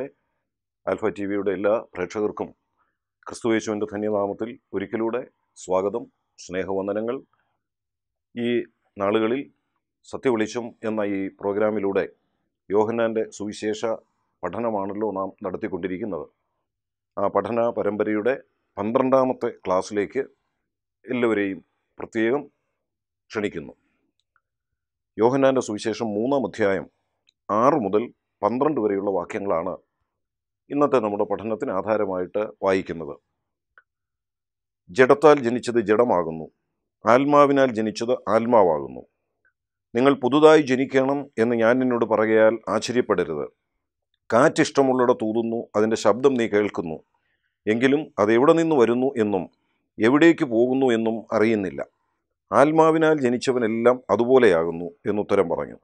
ആയിക്കൊള്ളട്ടെ alpha T വിയുടെ എല്ലാ പ്രേക്ഷകർക്കും ക്രിസ്തുവേശുവിൻ്റെ ധന്യനാമത്തിൽ ഒരിക്കലൂടെ സ്വാഗതം സ്നേഹവന്ദനങ്ങൾ ഈ നാളുകളിൽ സത്യവെളിച്ചം എന്ന ഈ പ്രോഗ്രാമിലൂടെ യോഹന്നാൻ്റെ സുവിശേഷ പഠനമാണല്ലോ നാം നടത്തിക്കൊണ്ടിരിക്കുന്നത് ആ പഠന പരമ്പരയുടെ പന്ത്രണ്ടാമത്തെ ക്ലാസ്സിലേക്ക് എല്ലാവരെയും പ്രത്യേകം ക്ഷണിക്കുന്നു യോഹന്നാൻ്റെ സുവിശേഷം മൂന്നാം അധ്യായം ആറ് മുതൽ പന്ത്രണ്ട് വരെയുള്ള വാക്യങ്ങളാണ് ഇന്നത്തെ നമ്മുടെ പഠനത്തിന് ആധാരമായിട്ട് വായിക്കുന്നത് ജഡത്താൽ ജനിച്ചത് ജഡമാകുന്നു ആത്മാവിനാൽ ജനിച്ചത് ആത്മാവാകുന്നു നിങ്ങൾ പുതുതായി ജനിക്കണം എന്ന് ഞാൻ നിന്നോട് പറയാൽ ആശ്ചര്യപ്പെടരുത് കാറ്റിഷ്ടമുള്ളിട തൂതുന്നു അതിൻ്റെ ശബ്ദം നീ കേൾക്കുന്നു എങ്കിലും അത് എവിടെ നിന്ന് വരുന്നു എന്നും എവിടേക്ക് പോകുന്നു എന്നും അറിയുന്നില്ല ആത്മാവിനാൽ ജനിച്ചവനെല്ലാം അതുപോലെയാകുന്നു എന്നുത്തരം പറഞ്ഞു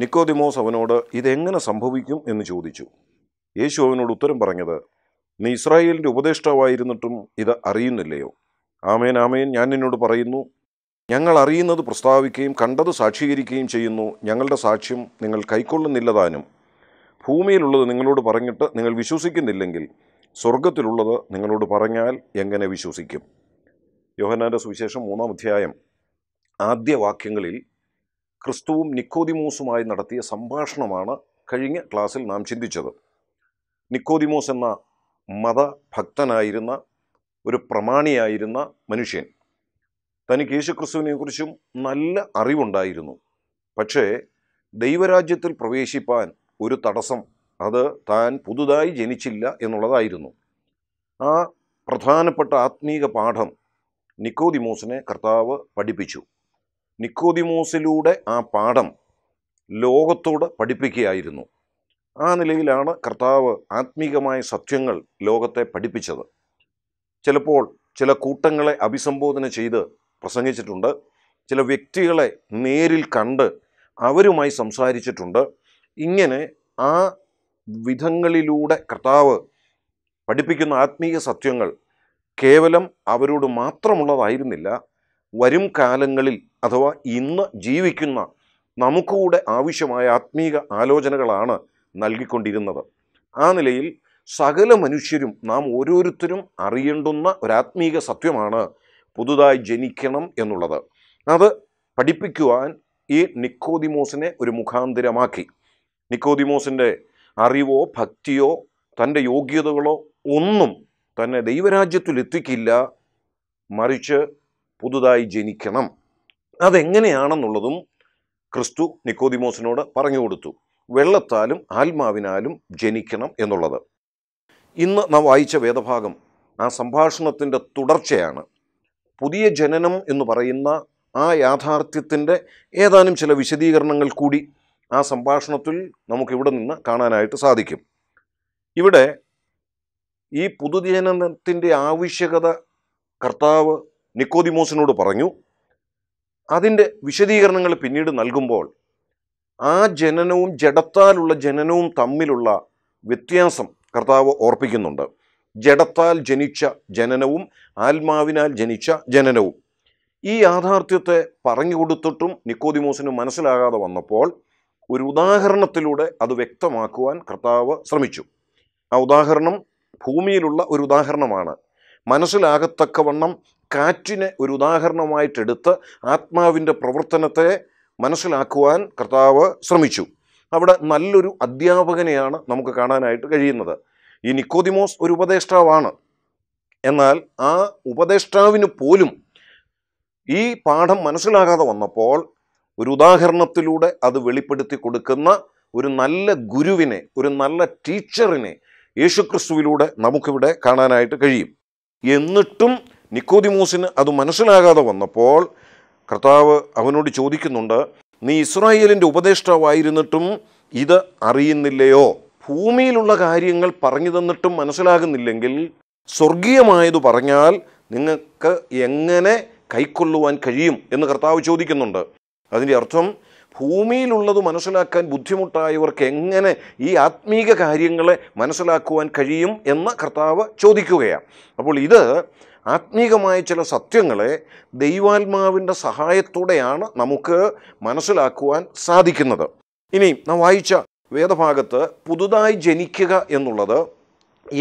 നിക്കോദിമോസ് അവനോട് ഇതെങ്ങനെ സംഭവിക്കും എന്ന് ചോദിച്ചു യേശു അവനോട് ഉത്തരം പറഞ്ഞത് നീ ഇസ്രായേലിൻ്റെ ഉപദേഷ്ടാവായിരുന്നിട്ടും ഇത് അറിയുന്നില്ലയോ ആമേൻ ആമേൻ ഞാൻ നിന്നോട് പറയുന്നു ഞങ്ങൾ അറിയുന്നത് പ്രസ്താവിക്കുകയും കണ്ടത് സാക്ഷീകരിക്കുകയും ചെയ്യുന്നു ഞങ്ങളുടെ സാക്ഷ്യം നിങ്ങൾ കൈക്കൊള്ളുന്നില്ലതാനും ഭൂമിയിലുള്ളത് നിങ്ങളോട് പറഞ്ഞിട്ട് നിങ്ങൾ വിശ്വസിക്കുന്നില്ലെങ്കിൽ സ്വർഗത്തിലുള്ളത് നിങ്ങളോട് പറഞ്ഞാൽ എങ്ങനെ വിശ്വസിക്കും യോഹനാൻ്റെ സുവിശേഷം മൂന്നാം അധ്യായം ആദ്യ വാക്യങ്ങളിൽ ക്രിസ്തുവും നിക്കോതിമൂസുമായി നടത്തിയ സംഭാഷണമാണ് കഴിഞ്ഞ ക്ലാസ്സിൽ നാം ചിന്തിച്ചത് നിക്കോദിമോസ് എന്ന മതഭക്തനായിരുന്ന ഒരു പ്രമാണിയായിരുന്ന മനുഷ്യൻ തനിക്ക് കുറിച്ചും നല്ല അറിവുണ്ടായിരുന്നു പക്ഷേ ദൈവരാജ്യത്തിൽ പ്രവേശിപ്പാൻ ഒരു തടസ്സം അത് താൻ പുതുതായി ജനിച്ചില്ല എന്നുള്ളതായിരുന്നു ആ പ്രധാനപ്പെട്ട ആത്മീക പാഠം നിക്കോദിമോസിനെ കർത്താവ് പഠിപ്പിച്ചു നിക്കോദിമോസിലൂടെ ആ പാഠം ലോകത്തോട് പഠിപ്പിക്കുകയായിരുന്നു ആ നിലയിലാണ് കർത്താവ് ആത്മീകമായ സത്യങ്ങൾ ലോകത്തെ പഠിപ്പിച്ചത് ചിലപ്പോൾ ചില കൂട്ടങ്ങളെ അഭിസംബോധന ചെയ്ത് പ്രസംഗിച്ചിട്ടുണ്ട് ചില വ്യക്തികളെ നേരിൽ കണ്ട് അവരുമായി സംസാരിച്ചിട്ടുണ്ട് ഇങ്ങനെ ആ വിധങ്ങളിലൂടെ കർത്താവ് പഠിപ്പിക്കുന്ന ആത്മീയ സത്യങ്ങൾ കേവലം അവരോട് മാത്രമുള്ളതായിരുന്നില്ല വരും കാലങ്ങളിൽ അഥവാ ഇന്ന് ജീവിക്കുന്ന നമുക്കൂടെ ആവശ്യമായ ആത്മീക ആലോചനകളാണ് നൽകിക്കൊണ്ടിരുന്നത് ആ നിലയിൽ സകല മനുഷ്യരും നാം ഓരോരുത്തരും അറിയേണ്ടുന്ന ഒരാത്മീക സത്യമാണ് പുതുതായി ജനിക്കണം എന്നുള്ളത് അത് പഠിപ്പിക്കുവാൻ ഈ നിക്കോദിമോസിനെ ഒരു മുഖാന്തിരമാക്കി നിക്കോതിമോസിൻ്റെ അറിവോ ഭക്തിയോ തൻ്റെ യോഗ്യതകളോ ഒന്നും തന്നെ ദൈവരാജ്യത്തിൽ എത്തിക്കില്ല മറിച്ച് പുതുതായി ജനിക്കണം അതെങ്ങനെയാണെന്നുള്ളതും ക്രിസ്തു നിക്കോദിമോസിനോട് പറഞ്ഞു കൊടുത്തു വെള്ളത്താലും ആത്മാവിനാലും ജനിക്കണം എന്നുള്ളത് ഇന്ന് നാം വായിച്ച വേദഭാഗം ആ സംഭാഷണത്തിൻ്റെ തുടർച്ചയാണ് പുതിയ ജനനം എന്ന് പറയുന്ന ആ യാഥാർത്ഥ്യത്തിൻ്റെ ഏതാനും ചില വിശദീകരണങ്ങൾ കൂടി ആ സംഭാഷണത്തിൽ നമുക്കിവിടെ നിന്ന് കാണാനായിട്ട് സാധിക്കും ഇവിടെ ഈ പുതുജനനത്തിൻ്റെ ആവശ്യകത കർത്താവ് നിക്കോദിമോസിനോട് പറഞ്ഞു അതിൻ്റെ വിശദീകരണങ്ങൾ പിന്നീട് നൽകുമ്പോൾ ആ ജനനവും ജഡത്താലുള്ള ജനനവും തമ്മിലുള്ള വ്യത്യാസം കർത്താവ് ഓർപ്പിക്കുന്നുണ്ട് ജഡത്താൽ ജനിച്ച ജനനവും ആത്മാവിനാൽ ജനിച്ച ജനനവും ഈ യാഥാർത്ഥ്യത്തെ പറഞ്ഞു കൊടുത്തിട്ടും നിക്കോദിമോസിന് മനസ്സിലാകാതെ വന്നപ്പോൾ ഒരു ഉദാഹരണത്തിലൂടെ അത് വ്യക്തമാക്കുവാൻ കർത്താവ് ശ്രമിച്ചു ആ ഉദാഹരണം ഭൂമിയിലുള്ള ഒരു ഉദാഹരണമാണ് മനസ്സിലാകത്തക്കവണ്ണം കാറ്റിനെ ഒരു ഉദാഹരണമായിട്ടെടുത്ത് ആത്മാവിൻ്റെ പ്രവർത്തനത്തെ മനസ്സിലാക്കുവാൻ കർത്താവ് ശ്രമിച്ചു അവിടെ നല്ലൊരു അധ്യാപകനെയാണ് നമുക്ക് കാണാനായിട്ട് കഴിയുന്നത് ഈ നിക്കോദിമോസ് ഒരു ഉപദേഷ്ടാവാണ് എന്നാൽ ആ ഉപദേഷ്ടാവിന് പോലും ഈ പാഠം മനസ്സിലാകാതെ വന്നപ്പോൾ ഒരു ഉദാഹരണത്തിലൂടെ അത് വെളിപ്പെടുത്തി കൊടുക്കുന്ന ഒരു നല്ല ഗുരുവിനെ ഒരു നല്ല ടീച്ചറിനെ യേശുക്രിസ്തുവിലൂടെ നമുക്കിവിടെ കാണാനായിട്ട് കഴിയും എന്നിട്ടും നിക്കോതിമോസിന് അത് മനസ്സിലാകാതെ വന്നപ്പോൾ കർത്താവ് അവനോട് ചോദിക്കുന്നുണ്ട് നീ ഇസ്രായേലിൻ്റെ ഉപദേഷ്ടാവായിരുന്നിട്ടും ഇത് അറിയുന്നില്ലയോ ഭൂമിയിലുള്ള കാര്യങ്ങൾ പറഞ്ഞു തന്നിട്ടും മനസ്സിലാകുന്നില്ലെങ്കിൽ സ്വർഗീയമായത് പറഞ്ഞാൽ നിങ്ങൾക്ക് എങ്ങനെ കൈക്കൊള്ളുവാൻ കഴിയും എന്ന് കർത്താവ് ചോദിക്കുന്നുണ്ട് അതിൻ്റെ അർത്ഥം ഭൂമിയിലുള്ളത് മനസ്സിലാക്കാൻ ബുദ്ധിമുട്ടായവർക്ക് എങ്ങനെ ഈ ആത്മീക കാര്യങ്ങളെ മനസ്സിലാക്കുവാൻ കഴിയും എന്ന് കർത്താവ് ചോദിക്കുകയാണ് അപ്പോൾ ഇത് ആത്മീകമായ ചില സത്യങ്ങളെ ദൈവാത്മാവിൻ്റെ സഹായത്തോടെയാണ് നമുക്ക് മനസ്സിലാക്കുവാൻ സാധിക്കുന്നത് ഇനി നാം വായിച്ച വേദഭാഗത്ത് പുതുതായി ജനിക്കുക എന്നുള്ളത്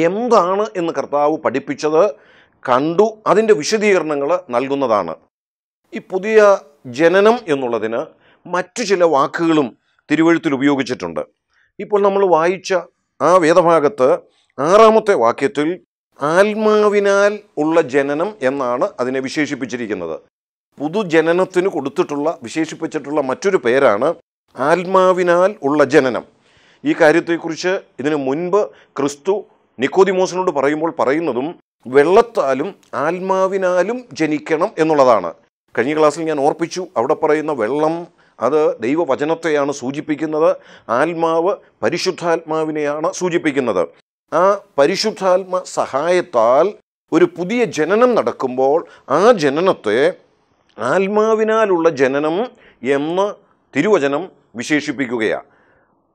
എന്താണ് എന്ന് കർത്താവ് പഠിപ്പിച്ചത് കണ്ടു അതിൻ്റെ വിശദീകരണങ്ങൾ നൽകുന്നതാണ് ഈ പുതിയ ജനനം എന്നുള്ളതിന് മറ്റു ചില വാക്കുകളും തിരുവഴുത്തിൽ ഉപയോഗിച്ചിട്ടുണ്ട് ഇപ്പോൾ നമ്മൾ വായിച്ച ആ വേദഭാഗത്ത് ആറാമത്തെ വാക്യത്തിൽ ആത്മാവിനാൽ ഉള്ള ജനനം എന്നാണ് അതിനെ വിശേഷിപ്പിച്ചിരിക്കുന്നത് പുതുജനനത്തിന് കൊടുത്തിട്ടുള്ള വിശേഷിപ്പിച്ചിട്ടുള്ള മറ്റൊരു പേരാണ് ആത്മാവിനാൽ ഉള്ള ജനനം ഈ കാര്യത്തെക്കുറിച്ച് ഇതിനു മുൻപ് ക്രിസ്തു നിക്കോതിമോസിനോട് പറയുമ്പോൾ പറയുന്നതും വെള്ളത്താലും ആത്മാവിനാലും ജനിക്കണം എന്നുള്ളതാണ് കഴിഞ്ഞ ക്ലാസ്സിൽ ഞാൻ ഓർപ്പിച്ചു അവിടെ പറയുന്ന വെള്ളം അത് ദൈവവചനത്തെയാണ് സൂചിപ്പിക്കുന്നത് ആത്മാവ് പരിശുദ്ധാത്മാവിനെയാണ് സൂചിപ്പിക്കുന്നത് ആ പരിശുദ്ധാത്മ സഹായത്താൽ ഒരു പുതിയ ജനനം നടക്കുമ്പോൾ ആ ജനനത്തെ ആത്മാവിനാലുള്ള ജനനം എന്ന തിരുവചനം വിശേഷിപ്പിക്കുകയാണ്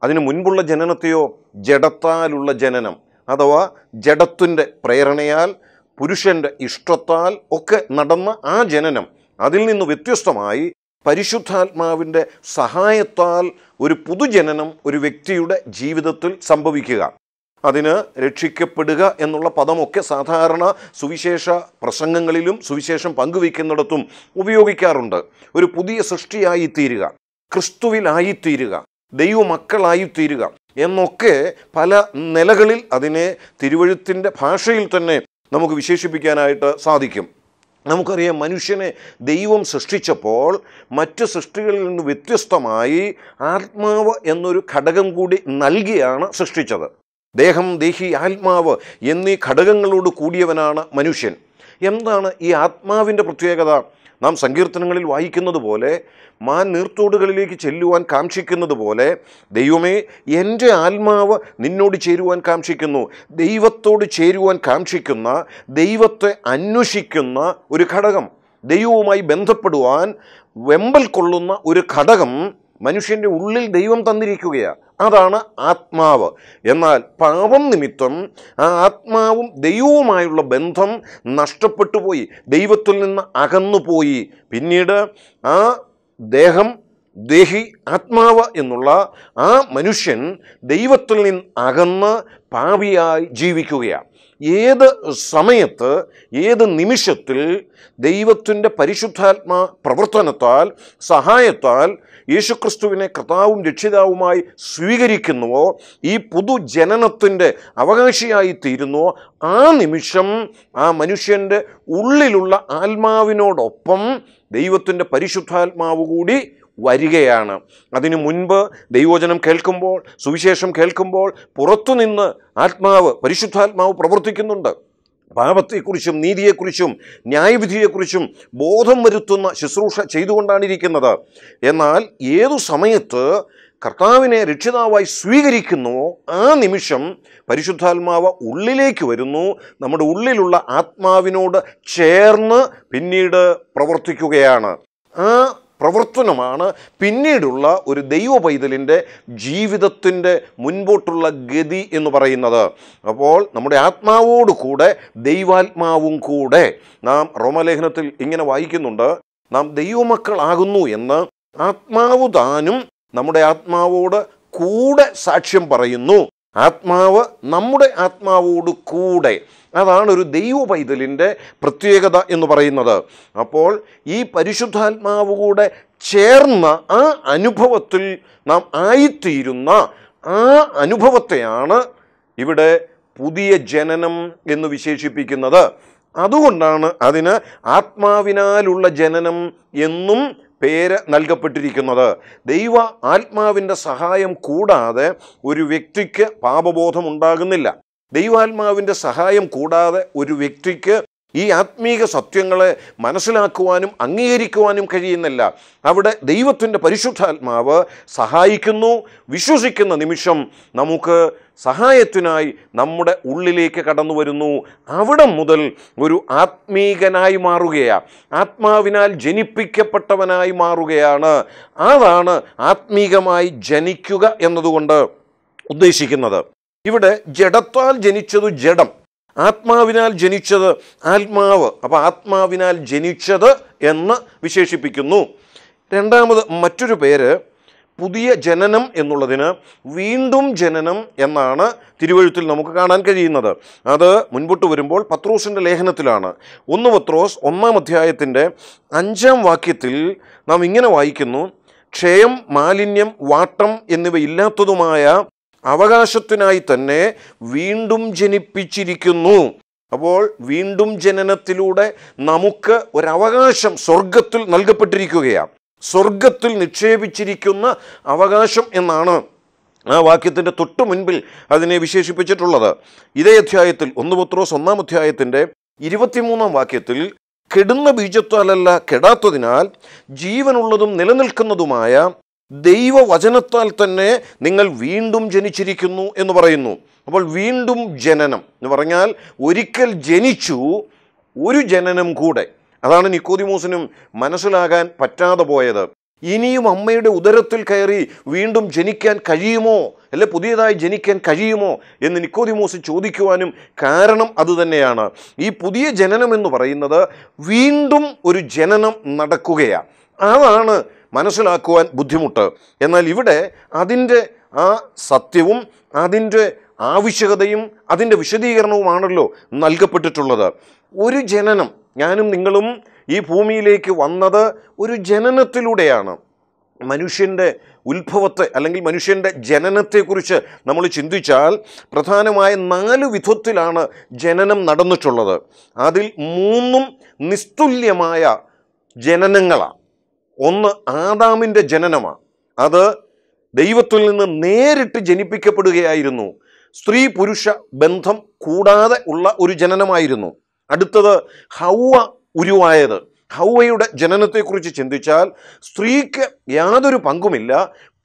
അതിന് മുൻപുള്ള ജനനത്തെയോ ജഡത്താലുള്ള ജനനം അഥവാ ജഡത്തിൻ്റെ പ്രേരണയാൽ പുരുഷൻ്റെ ഇഷ്ടത്താൽ ഒക്കെ നടന്ന ആ ജനനം അതിൽ നിന്ന് വ്യത്യസ്തമായി പരിശുദ്ധാത്മാവിൻ്റെ സഹായത്താൽ ഒരു പുതുജനനം ഒരു വ്യക്തിയുടെ ജീവിതത്തിൽ സംഭവിക്കുക അതിന് രക്ഷിക്കപ്പെടുക എന്നുള്ള പദമൊക്കെ സാധാരണ സുവിശേഷ പ്രസംഗങ്ങളിലും സുവിശേഷം പങ്കുവയ്ക്കുന്നിടത്തും ഉപയോഗിക്കാറുണ്ട് ഒരു പുതിയ സൃഷ്ടിയായിത്തീരുക ക്രിസ്തുവിലായിത്തീരുക ദൈവമക്കളായിത്തീരുക എന്നൊക്കെ പല നിലകളിൽ അതിനെ തിരുവഴുത്തിൻ്റെ ഭാഷയിൽ തന്നെ നമുക്ക് വിശേഷിപ്പിക്കാനായിട്ട് സാധിക്കും നമുക്കറിയാം മനുഷ്യനെ ദൈവം സൃഷ്ടിച്ചപ്പോൾ മറ്റ് സൃഷ്ടികളിൽ നിന്ന് വ്യത്യസ്തമായി ആത്മാവ് എന്നൊരു ഘടകം കൂടി നൽകിയാണ് സൃഷ്ടിച്ചത് ദേഹം ദേഹി ആത്മാവ് എന്നീ ഘടകങ്ങളോട് കൂടിയവനാണ് മനുഷ്യൻ എന്താണ് ഈ ആത്മാവിൻ്റെ പ്രത്യേകത നാം സങ്കീർത്തനങ്ങളിൽ വായിക്കുന്നത് പോലെ മാൻ നീർത്തോടുകളിലേക്ക് ചെല്ലുവാൻ കാക്ഷിക്കുന്നത് പോലെ ദൈവമേ എൻ്റെ ആത്മാവ് നിന്നോട് ചേരുവാൻ കാക്ഷിക്കുന്നു ദൈവത്തോട് ചേരുവാൻ കാക്ഷിക്കുന്ന ദൈവത്തെ അന്വേഷിക്കുന്ന ഒരു ഘടകം ദൈവവുമായി ബന്ധപ്പെടുവാൻ വെമ്പൽ കൊള്ളുന്ന ഒരു ഘടകം മനുഷ്യൻ്റെ ഉള്ളിൽ ദൈവം തന്നിരിക്കുകയാണ് അതാണ് ആത്മാവ് എന്നാൽ പാപം നിമിത്തം ആ ആത്മാവും ദൈവവുമായുള്ള ബന്ധം നഷ്ടപ്പെട്ടു പോയി ദൈവത്തിൽ നിന്ന് അകന്നുപോയി പിന്നീട് ആ ദേഹം ദേഹി ആത്മാവ് എന്നുള്ള ആ മനുഷ്യൻ ദൈവത്തിൽ നിന്ന് അകന്ന് പാപിയായി ജീവിക്കുകയാണ് ഏത് സമയത്ത് ഏത് നിമിഷത്തിൽ ദൈവത്തിൻ്റെ പരിശുദ്ധാത്മാ പ്രവർത്തനത്താൽ സഹായത്താൽ യേശുക്രിസ്തുവിനെ കർത്താവും രക്ഷിതാവുമായി സ്വീകരിക്കുന്നുവോ ഈ പുതുജനനത്തിൻ്റെ അവകാശിയായി തീരുന്നുവോ ആ നിമിഷം ആ മനുഷ്യൻ്റെ ഉള്ളിലുള്ള ആത്മാവിനോടൊപ്പം ദൈവത്തിൻ്റെ പരിശുദ്ധാത്മാവ് കൂടി വരികയാണ് അതിനു മുൻപ് ദൈവവചനം കേൾക്കുമ്പോൾ സുവിശേഷം കേൾക്കുമ്പോൾ പുറത്തുനിന്ന് ആത്മാവ് പരിശുദ്ധാത്മാവ് പ്രവർത്തിക്കുന്നുണ്ട് പാപത്തെക്കുറിച്ചും നീതിയെക്കുറിച്ചും ന്യായവിധിയെക്കുറിച്ചും ബോധം വരുത്തുന്ന ശുശ്രൂഷ ചെയ്തുകൊണ്ടാണ് ഇരിക്കുന്നത് എന്നാൽ ഏതു സമയത്ത് കർത്താവിനെ രക്ഷിതാവായി സ്വീകരിക്കുന്നുവോ ആ നിമിഷം പരിശുദ്ധാത്മാവ് ഉള്ളിലേക്ക് വരുന്നു നമ്മുടെ ഉള്ളിലുള്ള ആത്മാവിനോട് ചേർന്ന് പിന്നീട് പ്രവർത്തിക്കുകയാണ് ആ പ്രവർത്തനമാണ് പിന്നീടുള്ള ഒരു ദൈവ പൈതലിൻ്റെ ജീവിതത്തിൻ്റെ മുൻപോട്ടുള്ള ഗതി എന്ന് പറയുന്നത് അപ്പോൾ നമ്മുടെ ആത്മാവോട് കൂടെ ദൈവാത്മാവും കൂടെ നാം റോമലേഖനത്തിൽ ഇങ്ങനെ വായിക്കുന്നുണ്ട് നാം ദൈവമക്കളാകുന്നു എന്ന് ആത്മാവ് താനും നമ്മുടെ ആത്മാവോട് കൂടെ സാക്ഷ്യം പറയുന്നു ആത്മാവ് നമ്മുടെ ആത്മാവോട് കൂടെ അതാണ് ഒരു ദൈവ പൈതലിൻ്റെ പ്രത്യേകത എന്ന് പറയുന്നത് അപ്പോൾ ഈ പരിശുദ്ധാത്മാവ് കൂടെ ചേർന്ന ആ അനുഭവത്തിൽ നാം ആയിത്തീരുന്ന ആ അനുഭവത്തെയാണ് ഇവിടെ പുതിയ ജനനം എന്ന് വിശേഷിപ്പിക്കുന്നത് അതുകൊണ്ടാണ് അതിന് ആത്മാവിനാലുള്ള ജനനം എന്നും പേര് നൽകപ്പെട്ടിരിക്കുന്നത് ദൈവ ആത്മാവിൻ്റെ സഹായം കൂടാതെ ഒരു വ്യക്തിക്ക് പാപബോധം ഉണ്ടാകുന്നില്ല ദൈവാത്മാവിൻ്റെ സഹായം കൂടാതെ ഒരു വ്യക്തിക്ക് ഈ ആത്മീക സത്യങ്ങളെ മനസ്സിലാക്കുവാനും അംഗീകരിക്കുവാനും കഴിയുന്നില്ല അവിടെ ദൈവത്തിൻ്റെ പരിശുദ്ധാത്മാവ് സഹായിക്കുന്നു വിശ്വസിക്കുന്ന നിമിഷം നമുക്ക് സഹായത്തിനായി നമ്മുടെ ഉള്ളിലേക്ക് കടന്നു വരുന്നു അവിടെ മുതൽ ഒരു ആത്മീകനായി മാറുകയാണ് ആത്മാവിനാൽ ജനിപ്പിക്കപ്പെട്ടവനായി മാറുകയാണ് അതാണ് ആത്മീകമായി ജനിക്കുക എന്നതുകൊണ്ട് ഉദ്ദേശിക്കുന്നത് ഇവിടെ ജഡത്താൽ ജനിച്ചത് ജഡം ആത്മാവിനാൽ ജനിച്ചത് ആത്മാവ് അപ്പോൾ ആത്മാവിനാൽ ജനിച്ചത് എന്ന് വിശേഷിപ്പിക്കുന്നു രണ്ടാമത് മറ്റൊരു പേര് പുതിയ ജനനം എന്നുള്ളതിന് വീണ്ടും ജനനം എന്നാണ് തിരുവഴുത്തിൽ നമുക്ക് കാണാൻ കഴിയുന്നത് അത് മുൻപോട്ട് വരുമ്പോൾ പത്രോസിൻ്റെ ലേഖനത്തിലാണ് ഒന്ന് പത്രോസ് ഒന്നാം അധ്യായത്തിൻ്റെ അഞ്ചാം വാക്യത്തിൽ നാം ഇങ്ങനെ വായിക്കുന്നു ക്ഷയം മാലിന്യം വാട്ടം എന്നിവയില്ലാത്തതുമായ അവകാശത്തിനായി തന്നെ വീണ്ടും ജനിപ്പിച്ചിരിക്കുന്നു അപ്പോൾ വീണ്ടും ജനനത്തിലൂടെ നമുക്ക് ഒരവകാശം സ്വർഗത്തിൽ നൽകപ്പെട്ടിരിക്കുകയാണ് സ്വർഗത്തിൽ നിക്ഷേപിച്ചിരിക്കുന്ന അവകാശം എന്നാണ് ആ വാക്യത്തിൻ്റെ തൊട്ടു മുൻപിൽ അതിനെ വിശേഷിപ്പിച്ചിട്ടുള്ളത് ഇതേ അധ്യായത്തിൽ ഒന്ന് പത്രോസ് ഒന്നാം അധ്യായത്തിൻ്റെ ഇരുപത്തിമൂന്നാം വാക്യത്തിൽ കെടുന്ന ബീജത്വാലല്ല കെടാത്തതിനാൽ ജീവനുള്ളതും നിലനിൽക്കുന്നതുമായ ദൈവവചനത്താൽ തന്നെ നിങ്ങൾ വീണ്ടും ജനിച്ചിരിക്കുന്നു എന്ന് പറയുന്നു അപ്പോൾ വീണ്ടും ജനനം എന്ന് പറഞ്ഞാൽ ഒരിക്കൽ ജനിച്ചു ഒരു ജനനം കൂടെ അതാണ് നിക്കോതിമൂസിനും മനസ്സിലാകാൻ പറ്റാതെ പോയത് ഇനിയും അമ്മയുടെ ഉദരത്തിൽ കയറി വീണ്ടും ജനിക്കാൻ കഴിയുമോ അല്ലെ പുതിയതായി ജനിക്കാൻ കഴിയുമോ എന്ന് നിക്കോതിമോസ് ചോദിക്കുവാനും കാരണം അതുതന്നെയാണ് ഈ പുതിയ ജനനം എന്ന് പറയുന്നത് വീണ്ടും ഒരു ജനനം നടക്കുകയാണ് അതാണ് മനസ്സിലാക്കുവാൻ ബുദ്ധിമുട്ട് എന്നാൽ ഇവിടെ അതിൻ്റെ ആ സത്യവും അതിൻ്റെ ആവശ്യകതയും അതിൻ്റെ വിശദീകരണവുമാണല്ലോ നൽകപ്പെട്ടിട്ടുള്ളത് ഒരു ജനനം ഞാനും നിങ്ങളും ഈ ഭൂമിയിലേക്ക് വന്നത് ഒരു ജനനത്തിലൂടെയാണ് മനുഷ്യൻ്റെ ഉത്ഭവത്തെ അല്ലെങ്കിൽ മനുഷ്യൻ്റെ ജനനത്തെക്കുറിച്ച് നമ്മൾ ചിന്തിച്ചാൽ പ്രധാനമായ നാല് വിധത്തിലാണ് ജനനം നടന്നിട്ടുള്ളത് അതിൽ മൂന്നും നിസ്തുല്യമായ ജനനങ്ങളാണ് ഒന്ന് ആദാമിൻ്റെ ജനനമാണ് അത് ദൈവത്തിൽ നിന്ന് നേരിട്ട് ജനിപ്പിക്കപ്പെടുകയായിരുന്നു സ്ത്രീ പുരുഷ ബന്ധം കൂടാതെ ഉള്ള ഒരു ജനനമായിരുന്നു അടുത്തത് ഹൗവ ഉരുവായത് ഹൗവയുടെ ജനനത്തെക്കുറിച്ച് ചിന്തിച്ചാൽ സ്ത്രീക്ക് യാതൊരു പങ്കുമില്ല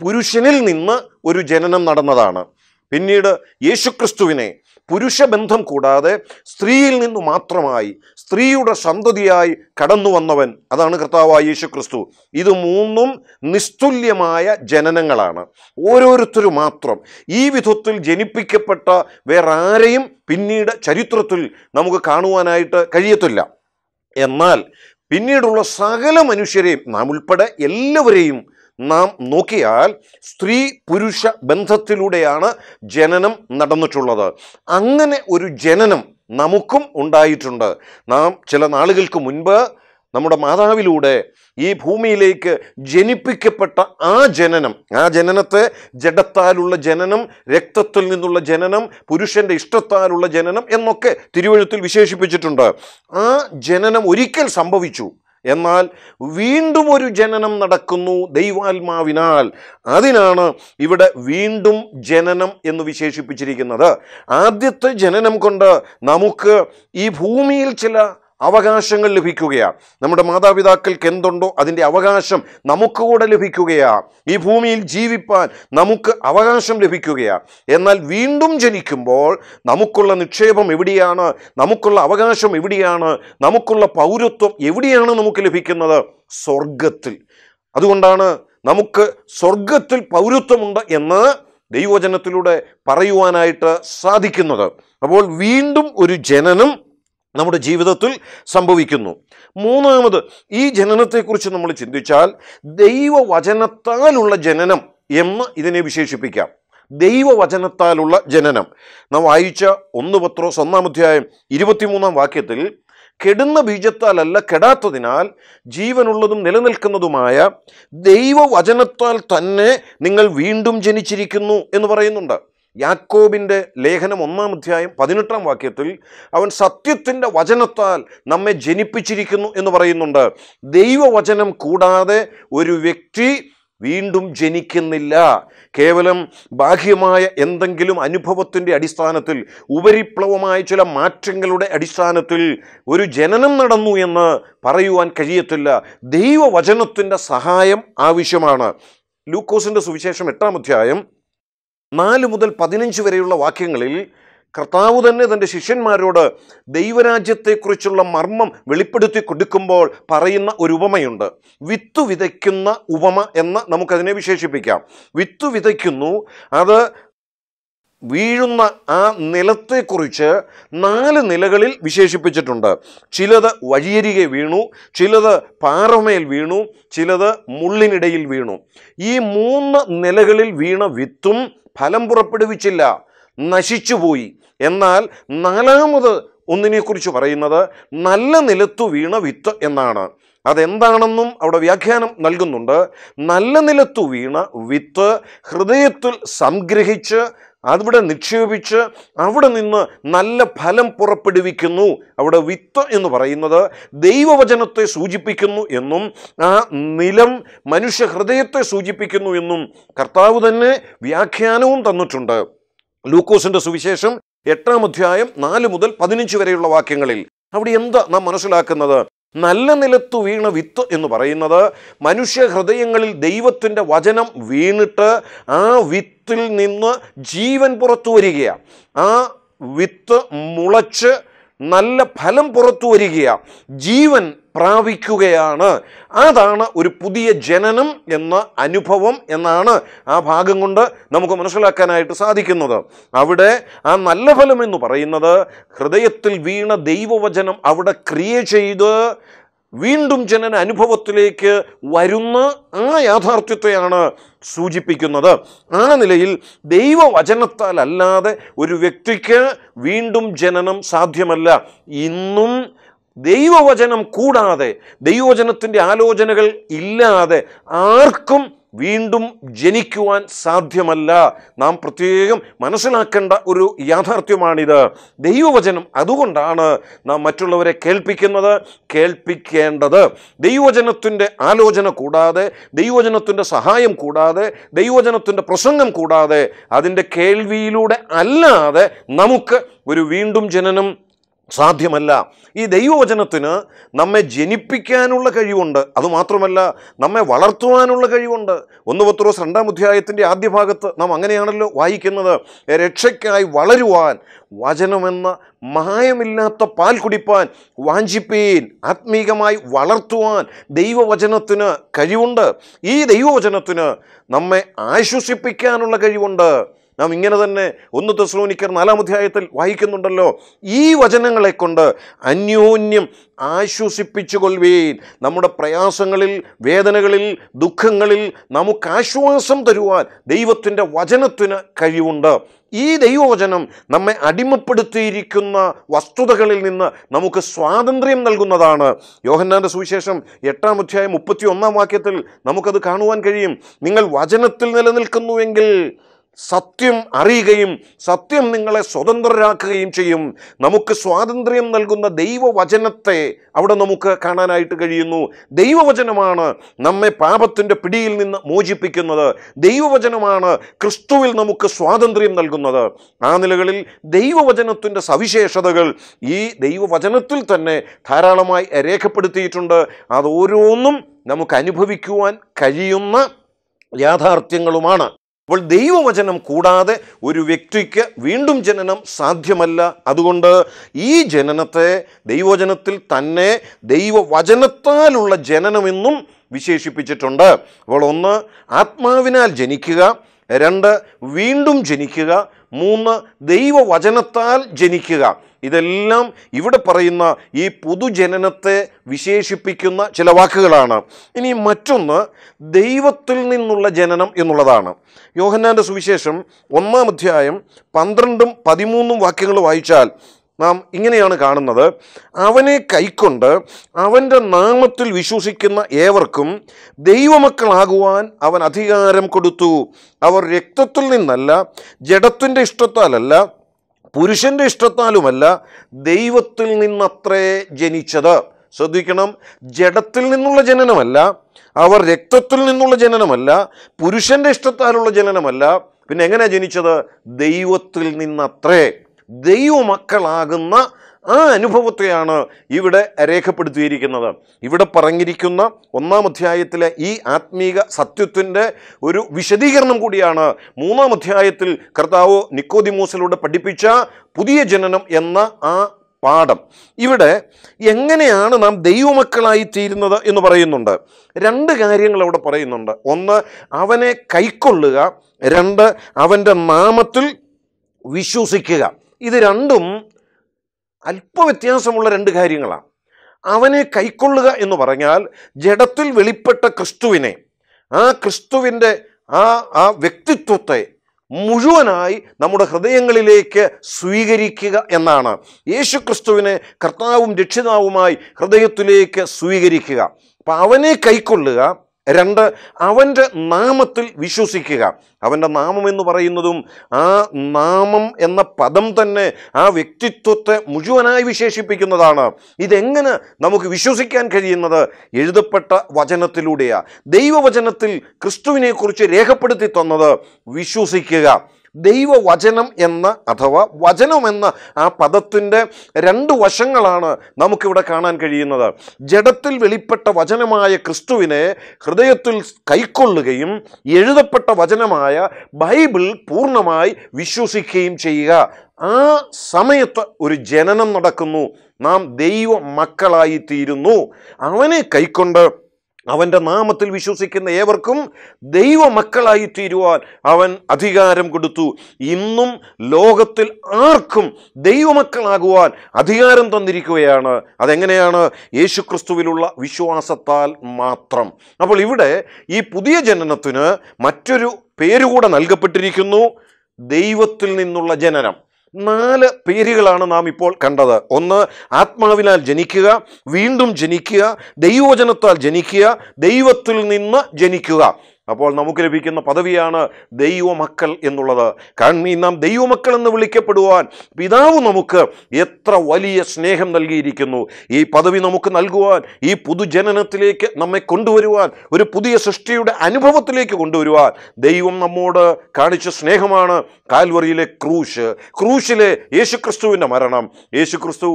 പുരുഷനിൽ നിന്ന് ഒരു ജനനം നടന്നതാണ് പിന്നീട് യേശുക്രിസ്തുവിനെ പുരുഷ ബന്ധം കൂടാതെ സ്ത്രീയിൽ നിന്നു മാത്രമായി സ്ത്രീയുടെ സന്തതിയായി കടന്നു വന്നവൻ അതാണ് കർത്താവായ യേശു ക്രിസ്തു ഇത് മൂന്നും നിസ്തുല്യമായ ജനനങ്ങളാണ് ഓരോരുത്തരും മാത്രം ഈ വിധത്തിൽ ജനിപ്പിക്കപ്പെട്ട വേറെ ആരെയും പിന്നീട് ചരിത്രത്തിൽ നമുക്ക് കാണുവാനായിട്ട് കഴിയത്തില്ല എന്നാൽ പിന്നീടുള്ള സകല മനുഷ്യരെയും നാം ഉൾപ്പെടെ എല്ലാവരെയും നാം നോക്കിയാൽ സ്ത്രീ പുരുഷ ബന്ധത്തിലൂടെയാണ് ജനനം നടന്നിട്ടുള്ളത് അങ്ങനെ ഒരു ജനനം നമുക്കും ഉണ്ടായിട്ടുണ്ട് നാം ചില നാളുകൾക്ക് മുൻപ് നമ്മുടെ മാതാവിലൂടെ ഈ ഭൂമിയിലേക്ക് ജനിപ്പിക്കപ്പെട്ട ആ ജനനം ആ ജനനത്തെ ജഡത്താലുള്ള ജനനം രക്തത്തിൽ നിന്നുള്ള ജനനം പുരുഷൻ്റെ ഇഷ്ടത്താലുള്ള ജനനം എന്നൊക്കെ തിരുവഴുത്തിൽ വിശേഷിപ്പിച്ചിട്ടുണ്ട് ആ ജനനം ഒരിക്കൽ സംഭവിച്ചു എന്നാൽ വീണ്ടും ഒരു ജനനം നടക്കുന്നു ദൈവാത്മാവിനാൽ അതിനാണ് ഇവിടെ വീണ്ടും ജനനം എന്ന് വിശേഷിപ്പിച്ചിരിക്കുന്നത് ആദ്യത്തെ ജനനം കൊണ്ട് നമുക്ക് ഈ ഭൂമിയിൽ ചില അവകാശങ്ങൾ ലഭിക്കുകയാണ് നമ്മുടെ മാതാപിതാക്കൾക്ക് എന്തുണ്ടോ അതിൻ്റെ അവകാശം നമുക്ക് കൂടെ ലഭിക്കുകയാണ് ഈ ഭൂമിയിൽ ജീവിപ്പാൻ നമുക്ക് അവകാശം ലഭിക്കുകയാണ് എന്നാൽ വീണ്ടും ജനിക്കുമ്പോൾ നമുക്കുള്ള നിക്ഷേപം എവിടെയാണ് നമുക്കുള്ള അവകാശം എവിടെയാണ് നമുക്കുള്ള പൗരത്വം എവിടെയാണ് നമുക്ക് ലഭിക്കുന്നത് സ്വർഗത്തിൽ അതുകൊണ്ടാണ് നമുക്ക് സ്വർഗത്തിൽ പൗരത്വമുണ്ട് എന്ന് ദൈവചനത്തിലൂടെ പറയുവാനായിട്ട് സാധിക്കുന്നത് അപ്പോൾ വീണ്ടും ഒരു ജനനം നമ്മുടെ ജീവിതത്തിൽ സംഭവിക്കുന്നു മൂന്നാമത് ഈ ജനനത്തെക്കുറിച്ച് നമ്മൾ ചിന്തിച്ചാൽ ദൈവവചനത്താലുള്ള ജനനം എന്ന് ഇതിനെ വിശേഷിപ്പിക്കാം ദൈവവചനത്താലുള്ള ജനനം നാം വായിച്ച ഒന്ന് പത്രോസ് ഒന്നാം ഇരുപത്തിമൂന്നാം വാക്യത്തിൽ കെടുന്ന ബീജത്താലല്ല കെടാത്തതിനാൽ ജീവനുള്ളതും നിലനിൽക്കുന്നതുമായ ദൈവവചനത്താൽ തന്നെ നിങ്ങൾ വീണ്ടും ജനിച്ചിരിക്കുന്നു എന്ന് പറയുന്നുണ്ട് യാക്കോബിൻ്റെ ലേഖനം ഒന്നാം അധ്യായം പതിനെട്ടാം വാക്യത്തിൽ അവൻ സത്യത്തിൻ്റെ വചനത്താൽ നമ്മെ ജനിപ്പിച്ചിരിക്കുന്നു എന്ന് പറയുന്നുണ്ട് ദൈവവചനം കൂടാതെ ഒരു വ്യക്തി വീണ്ടും ജനിക്കുന്നില്ല കേവലം ബാഹ്യമായ എന്തെങ്കിലും അനുഭവത്തിൻ്റെ അടിസ്ഥാനത്തിൽ ഉപരിപ്ലവമായ ചില മാറ്റങ്ങളുടെ അടിസ്ഥാനത്തിൽ ഒരു ജനനം നടന്നു എന്ന് പറയുവാൻ കഴിയത്തില്ല ദൈവവചനത്തിൻ്റെ സഹായം ആവശ്യമാണ് ലൂക്കോസിൻ്റെ സുവിശേഷം എട്ടാം അധ്യായം നാല് മുതൽ പതിനഞ്ച് വരെയുള്ള വാക്യങ്ങളിൽ കർത്താവ് തന്നെ തൻ്റെ ശിഷ്യന്മാരോട് ദൈവരാജ്യത്തെക്കുറിച്ചുള്ള മർമ്മം വെളിപ്പെടുത്തി കൊടുക്കുമ്പോൾ പറയുന്ന ഒരു ഉപമയുണ്ട് വിത്തു വിതയ്ക്കുന്ന ഉപമ എന്ന് നമുക്കതിനെ വിശേഷിപ്പിക്കാം വിത്തു വിതയ്ക്കുന്നു അത് വീഴുന്ന ആ നിലത്തെക്കുറിച്ച് നാല് നിലകളിൽ വിശേഷിപ്പിച്ചിട്ടുണ്ട് ചിലത് വഴിയരികെ വീണു ചിലത് പാറമേൽ വീണു ചിലത് മുള്ളിനിടയിൽ വീണു ഈ മൂന്ന് നിലകളിൽ വീണ വിത്തും ഫലം പുറപ്പെടുവിച്ചില്ല നശിച്ചുപോയി എന്നാൽ നാലാമത് ഒന്നിനെക്കുറിച്ച് പറയുന്നത് നല്ല നിലത്തു വീണ വിത്ത് എന്നാണ് അതെന്താണെന്നും അവിടെ വ്യാഖ്യാനം നൽകുന്നുണ്ട് നല്ല നിലത്തു വീണ വിത്ത് ഹൃദയത്തിൽ സംഗ്രഹിച്ച് അവിടെ നിക്ഷേപിച്ച് അവിടെ നിന്ന് നല്ല ഫലം പുറപ്പെടുവിക്കുന്നു അവിടെ വിത്ത് എന്ന് പറയുന്നത് ദൈവവചനത്തെ സൂചിപ്പിക്കുന്നു എന്നും ആ നിലം മനുഷ്യ ഹൃദയത്തെ സൂചിപ്പിക്കുന്നു എന്നും കർത്താവ് തന്നെ വ്യാഖ്യാനവും തന്നിട്ടുണ്ട് ലൂക്കോസിൻ്റെ സുവിശേഷം എട്ടാം അധ്യായം നാല് മുതൽ പതിനഞ്ച് വരെയുള്ള വാക്യങ്ങളിൽ അവിടെ എന്താ നാം മനസ്സിലാക്കുന്നത് നല്ല നിലത്ത് വീണ വിത്ത് എന്ന് പറയുന്നത് മനുഷ്യ ഹൃദയങ്ങളിൽ ദൈവത്തിൻ്റെ വചനം വീണിട്ട് ആ വിത്തിൽ നിന്ന് ജീവൻ പുറത്തു വരികയാണ് ആ വിത്ത് മുളച്ച് നല്ല ഫലം പുറത്തു വരികയാണ് ജീവൻ പ്രാപിക്കുകയാണ് അതാണ് ഒരു പുതിയ ജനനം എന്ന അനുഭവം എന്നാണ് ആ ഭാഗം കൊണ്ട് നമുക്ക് മനസ്സിലാക്കാനായിട്ട് സാധിക്കുന്നത് അവിടെ ആ നല്ല ഫലം എന്ന് പറയുന്നത് ഹൃദയത്തിൽ വീണ ദൈവവചനം അവിടെ ക്രിയ ചെയ്ത് വീണ്ടും ജനന അനുഭവത്തിലേക്ക് വരുന്ന ആ യാഥാർത്ഥ്യത്തെയാണ് സൂചിപ്പിക്കുന്നത് ആ നിലയിൽ ദൈവവചനത്താൽ അല്ലാതെ ഒരു വ്യക്തിക്ക് വീണ്ടും ജനനം സാധ്യമല്ല ഇന്നും ദൈവവചനം കൂടാതെ ദൈവവചനത്തിൻ്റെ ആലോചനകൾ ഇല്ലാതെ ആർക്കും വീണ്ടും ജനിക്കുവാൻ സാധ്യമല്ല നാം പ്രത്യേകം മനസ്സിലാക്കേണ്ട ഒരു യാഥാർത്ഥ്യമാണിത് ദൈവവചനം അതുകൊണ്ടാണ് നാം മറ്റുള്ളവരെ കേൾപ്പിക്കുന്നത് കേൾപ്പിക്കേണ്ടത് ദൈവവചനത്തിൻ്റെ ആലോചന കൂടാതെ ദൈവവചനത്തിൻ്റെ സഹായം കൂടാതെ ദൈവവചനത്തിൻ്റെ പ്രസംഗം കൂടാതെ അതിൻ്റെ കേൾവിയിലൂടെ അല്ലാതെ നമുക്ക് ഒരു വീണ്ടും ജനനം സാധ്യമല്ല ഈ ദൈവവചനത്തിന് നമ്മെ ജനിപ്പിക്കാനുള്ള കഴിവുണ്ട് അതുമാത്രമല്ല നമ്മെ വളർത്തുവാനുള്ള കഴിവുണ്ട് ഒന്ന് പത്രോസ് രണ്ടാം അധ്യായത്തിൻ്റെ ആദ്യ ഭാഗത്ത് നാം അങ്ങനെയാണല്ലോ വായിക്കുന്നത് രക്ഷയ്ക്കായി വളരുവാൻ വചനമെന്ന മായമില്ലാത്ത പാൽ കുടിപ്പാൻ വാഞ്ചിപ്പീൻ ആത്മീകമായി വളർത്തുവാൻ ദൈവവചനത്തിന് കഴിവുണ്ട് ഈ ദൈവവചനത്തിന് നമ്മെ ആശ്വസിപ്പിക്കാനുള്ള കഴിവുണ്ട് നാം ഇങ്ങനെ തന്നെ ഒന്ന് തെസ്ലോനിക്കർ നാലാം അധ്യായത്തിൽ വായിക്കുന്നുണ്ടല്ലോ ഈ വചനങ്ങളെ കൊണ്ട് അന്യോന്യം ആശ്വസിപ്പിച്ചുകൊള്ളുകയും നമ്മുടെ പ്രയാസങ്ങളിൽ വേദനകളിൽ ദുഃഖങ്ങളിൽ നമുക്ക് ആശ്വാസം തരുവാൻ ദൈവത്തിൻ്റെ വചനത്തിന് കഴിവുണ്ട് ഈ ദൈവവചനം നമ്മെ അടിമപ്പെടുത്തിയിരിക്കുന്ന വസ്തുതകളിൽ നിന്ന് നമുക്ക് സ്വാതന്ത്ര്യം നൽകുന്നതാണ് യോഹന്നാൻ്റെ സുവിശേഷം എട്ടാം അധ്യായം മുപ്പത്തി ഒന്നാം വാക്യത്തിൽ നമുക്കത് കാണുവാൻ കഴിയും നിങ്ങൾ വചനത്തിൽ നിലനിൽക്കുന്നുവെങ്കിൽ സത്യം അറിയുകയും സത്യം നിങ്ങളെ സ്വതന്ത്രരാക്കുകയും ചെയ്യും നമുക്ക് സ്വാതന്ത്ര്യം നൽകുന്ന ദൈവവചനത്തെ അവിടെ നമുക്ക് കാണാനായിട്ട് കഴിയുന്നു ദൈവവചനമാണ് നമ്മെ പാപത്തിൻ്റെ പിടിയിൽ നിന്ന് മോചിപ്പിക്കുന്നത് ദൈവവചനമാണ് ക്രിസ്തുവിൽ നമുക്ക് സ്വാതന്ത്ര്യം നൽകുന്നത് ആ നിലകളിൽ ദൈവവചനത്തിൻ്റെ സവിശേഷതകൾ ഈ ദൈവവചനത്തിൽ തന്നെ ധാരാളമായി രേഖപ്പെടുത്തിയിട്ടുണ്ട് അത് ഓരോന്നും നമുക്ക് അനുഭവിക്കുവാൻ കഴിയുന്ന യാഥാർത്ഥ്യങ്ങളുമാണ് അപ്പോൾ ദൈവവചനം കൂടാതെ ഒരു വ്യക്തിക്ക് വീണ്ടും ജനനം സാധ്യമല്ല അതുകൊണ്ട് ഈ ജനനത്തെ ദൈവവചനത്തിൽ തന്നെ ദൈവവചനത്താലുള്ള ജനനമെന്നും വിശേഷിപ്പിച്ചിട്ടുണ്ട് അപ്പോൾ ഒന്ന് ആത്മാവിനാൽ ജനിക്കുക രണ്ട് വീണ്ടും ജനിക്കുക മൂന്ന് ദൈവവചനത്താൽ ജനിക്കുക ഇതെല്ലാം ഇവിടെ പറയുന്ന ഈ പുതുജനനത്തെ വിശേഷിപ്പിക്കുന്ന ചില വാക്കുകളാണ് ഇനി മറ്റൊന്ന് ദൈവത്തിൽ നിന്നുള്ള ജനനം എന്നുള്ളതാണ് യോഹന്നാൻ്റെ സുവിശേഷം ഒന്നാം അധ്യായം പന്ത്രണ്ടും പതിമൂന്നും വാക്യങ്ങൾ വായിച്ചാൽ നാം ഇങ്ങനെയാണ് കാണുന്നത് അവനെ കൈക്കൊണ്ട് അവൻ്റെ നാമത്തിൽ വിശ്വസിക്കുന്ന ഏവർക്കും ദൈവമക്കളാകുവാൻ അവൻ അധികാരം കൊടുത്തു അവർ രക്തത്തിൽ നിന്നല്ല ജഡത്തിൻ്റെ ഇഷ്ടത്താലല്ല പുരുഷൻ്റെ ഇഷ്ടത്താലുമല്ല ദൈവത്തിൽ നിന്നത്രേ ജനിച്ചത് ശ്രദ്ധിക്കണം ജഡത്തിൽ നിന്നുള്ള ജനനമല്ല അവർ രക്തത്തിൽ നിന്നുള്ള ജനനമല്ല പുരുഷൻ്റെ ഇഷ്ടത്താലുള്ള ജനനമല്ല പിന്നെ എങ്ങനെയാണ് ജനിച്ചത് ദൈവത്തിൽ നിന്നത്രേ ദൈവമക്കളാകുന്ന ആ അനുഭവത്തെയാണ് ഇവിടെ രേഖപ്പെടുത്തിയിരിക്കുന്നത് ഇവിടെ പറഞ്ഞിരിക്കുന്ന ഒന്നാം അധ്യായത്തിലെ ഈ ആത്മീക സത്യത്തിൻ്റെ ഒരു വിശദീകരണം കൂടിയാണ് മൂന്നാം അധ്യായത്തിൽ കർത്താവ് നിക്കോതിമൂസിലൂടെ പഠിപ്പിച്ച പുതിയ ജനനം എന്ന ആ പാഠം ഇവിടെ എങ്ങനെയാണ് നാം ദൈവമക്കളായി തീരുന്നത് എന്ന് പറയുന്നുണ്ട് രണ്ട് കാര്യങ്ങൾ അവിടെ പറയുന്നുണ്ട് ഒന്ന് അവനെ കൈക്കൊള്ളുക രണ്ട് അവൻ്റെ നാമത്തിൽ വിശ്വസിക്കുക ഇത് രണ്ടും അല്പവ്യത്യാസമുള്ള വ്യത്യാസമുള്ള രണ്ട് കാര്യങ്ങളാണ് അവനെ കൈക്കൊള്ളുക എന്ന് പറഞ്ഞാൽ ജഡത്തിൽ വെളിപ്പെട്ട ക്രിസ്തുവിനെ ആ ക്രിസ്തുവിൻ്റെ ആ ആ വ്യക്തിത്വത്തെ മുഴുവനായി നമ്മുടെ ഹൃദയങ്ങളിലേക്ക് സ്വീകരിക്കുക എന്നാണ് യേശു ക്രിസ്തുവിനെ കർത്താവും രക്ഷിതാവുമായി ഹൃദയത്തിലേക്ക് സ്വീകരിക്കുക അപ്പം അവനെ കൈക്കൊള്ളുക രണ്ട് അവൻ്റെ നാമത്തിൽ വിശ്വസിക്കുക അവൻ്റെ നാമം എന്ന് പറയുന്നതും ആ നാമം എന്ന പദം തന്നെ ആ വ്യക്തിത്വത്തെ മുഴുവനായി വിശേഷിപ്പിക്കുന്നതാണ് ഇതെങ്ങനെ നമുക്ക് വിശ്വസിക്കാൻ കഴിയുന്നത് എഴുതപ്പെട്ട വചനത്തിലൂടെയാണ് ദൈവവചനത്തിൽ ക്രിസ്തുവിനെക്കുറിച്ച് രേഖപ്പെടുത്തി തന്നത് വിശ്വസിക്കുക ദൈവവചനം എന്ന അഥവാ വചനം എന്ന ആ പദത്തിൻ്റെ രണ്ട് വശങ്ങളാണ് നമുക്കിവിടെ കാണാൻ കഴിയുന്നത് ജഡത്തിൽ വെളിപ്പെട്ട വചനമായ ക്രിസ്തുവിനെ ഹൃദയത്തിൽ കൈക്കൊള്ളുകയും എഴുതപ്പെട്ട വചനമായ ബൈബിൾ പൂർണ്ണമായി വിശ്വസിക്കുകയും ചെയ്യുക ആ സമയത്ത് ഒരു ജനനം നടക്കുന്നു നാം ദൈവ മക്കളായിത്തീരുന്നു അവനെ കൈക്കൊണ്ട് അവൻ്റെ നാമത്തിൽ വിശ്വസിക്കുന്ന ഏവർക്കും ദൈവ മക്കളായി അവൻ അധികാരം കൊടുത്തു ഇന്നും ലോകത്തിൽ ആർക്കും ദൈവമക്കളാകുവാൻ അധികാരം തന്നിരിക്കുകയാണ് അതെങ്ങനെയാണ് യേശു ക്രിസ്തുവിലുള്ള വിശ്വാസത്താൽ മാത്രം അപ്പോൾ ഇവിടെ ഈ പുതിയ ജനനത്തിന് മറ്റൊരു പേരുകൂടെ നൽകപ്പെട്ടിരിക്കുന്നു ദൈവത്തിൽ നിന്നുള്ള ജനനം നാല് പേരുകളാണ് നാം ഇപ്പോൾ കണ്ടത് ഒന്ന് ആത്മാവിനാൽ ജനിക്കുക വീണ്ടും ജനിക്കുക ദൈവവചനത്താൽ ജനിക്കുക ദൈവത്തിൽ നിന്ന് ജനിക്കുക അപ്പോൾ നമുക്ക് ലഭിക്കുന്ന പദവിയാണ് ദൈവമക്കൾ എന്നുള്ളത് കാരണം ഈ നാം ദൈവമക്കൾ എന്ന് വിളിക്കപ്പെടുവാൻ പിതാവ് നമുക്ക് എത്ര വലിയ സ്നേഹം നൽകിയിരിക്കുന്നു ഈ പദവി നമുക്ക് നൽകുവാൻ ഈ പുതുജനനത്തിലേക്ക് നമ്മെ കൊണ്ടുവരുവാൻ ഒരു പുതിയ സൃഷ്ടിയുടെ അനുഭവത്തിലേക്ക് കൊണ്ടുവരുവാൻ ദൈവം നമ്മോട് കാണിച്ച സ്നേഹമാണ് കാൽവറിയിലെ ക്രൂശ് ക്രൂശിലെ യേശുക്രിസ്തുവിൻ്റെ മരണം യേശുക്രിസ്തു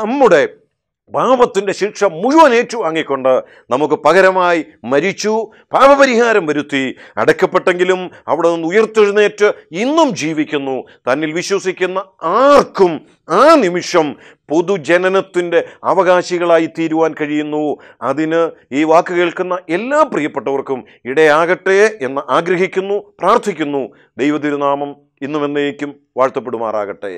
നമ്മുടെ പാപത്തിൻ്റെ ശിക്ഷ മുഴുവൻ ഏറ്റുവാങ്ങിക്കൊണ്ട് നമുക്ക് പകരമായി മരിച്ചു പാപപരിഹാരം വരുത്തി അടക്കപ്പെട്ടെങ്കിലും അവിടെ നിന്ന് ഉയർത്തെഴുന്നേറ്റ് ഇന്നും ജീവിക്കുന്നു തന്നിൽ വിശ്വസിക്കുന്ന ആർക്കും ആ നിമിഷം പൊതുജനനത്തിൻ്റെ അവകാശികളായി തീരുവാൻ കഴിയുന്നു അതിന് ഈ വാക്ക് കേൾക്കുന്ന എല്ലാ പ്രിയപ്പെട്ടവർക്കും ഇടയാകട്ടെ എന്ന് ആഗ്രഹിക്കുന്നു പ്രാർത്ഥിക്കുന്നു ദൈവതിരുനാമം ഇന്നും എന്നേക്കും വാഴ്ത്തപ്പെടുമാറാകട്ടെ